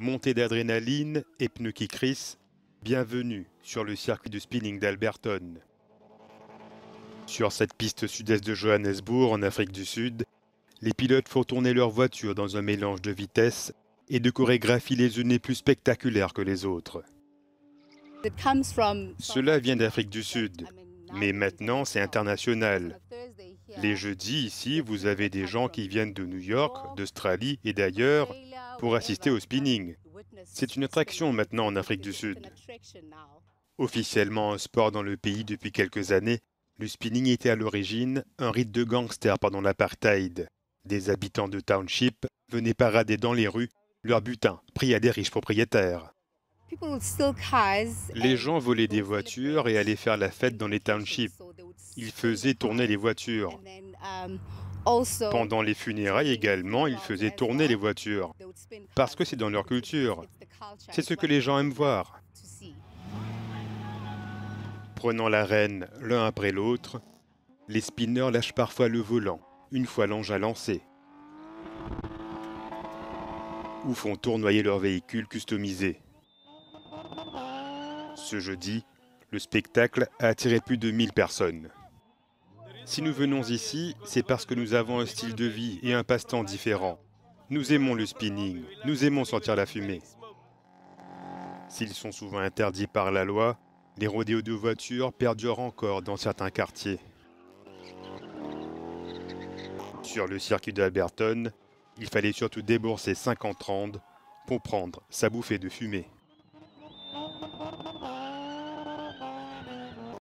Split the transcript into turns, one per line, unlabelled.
Montée d'adrénaline et pneus qui crissent, bienvenue sur le circuit de spinning d'Alberton. Sur cette piste sud-est de Johannesburg, en Afrique du Sud, les pilotes font tourner leur voiture dans un mélange de vitesse et de chorégraphie les unes plus spectaculaires que les autres. Cela vient d'Afrique du Sud, mais maintenant c'est international. Les jeudis, ici, vous avez des gens qui viennent de New York, d'Australie et d'ailleurs pour assister au spinning. C'est une attraction maintenant en Afrique du Sud. Officiellement un sport dans le pays depuis quelques années, le spinning était à l'origine un rite de gangsters pendant l'apartheid. Des habitants de township venaient parader dans les rues leur butin pris à des riches propriétaires. Les gens volaient des voitures et allaient faire la fête dans les townships il faisait tourner les voitures. Um, Pendant les funérailles également, ils faisaient tourner les voitures. Parce que c'est dans leur culture. C'est ce que les gens aiment voir. Prenant la reine l'un après l'autre, les spinners lâchent parfois le volant, une fois l'ange à lancer. Ou font tournoyer leur véhicule customisé. Ce jeudi, le spectacle a attiré plus de 1000 personnes. Si nous venons ici, c'est parce que nous avons un style de vie et un passe-temps différent. Nous aimons le spinning, nous aimons sentir la fumée. S'ils sont souvent interdits par la loi, les rodéos de voitures perdurent encore dans certains quartiers. Sur le circuit d'Alberton, il fallait surtout débourser 50 randes pour prendre sa bouffée de fumée.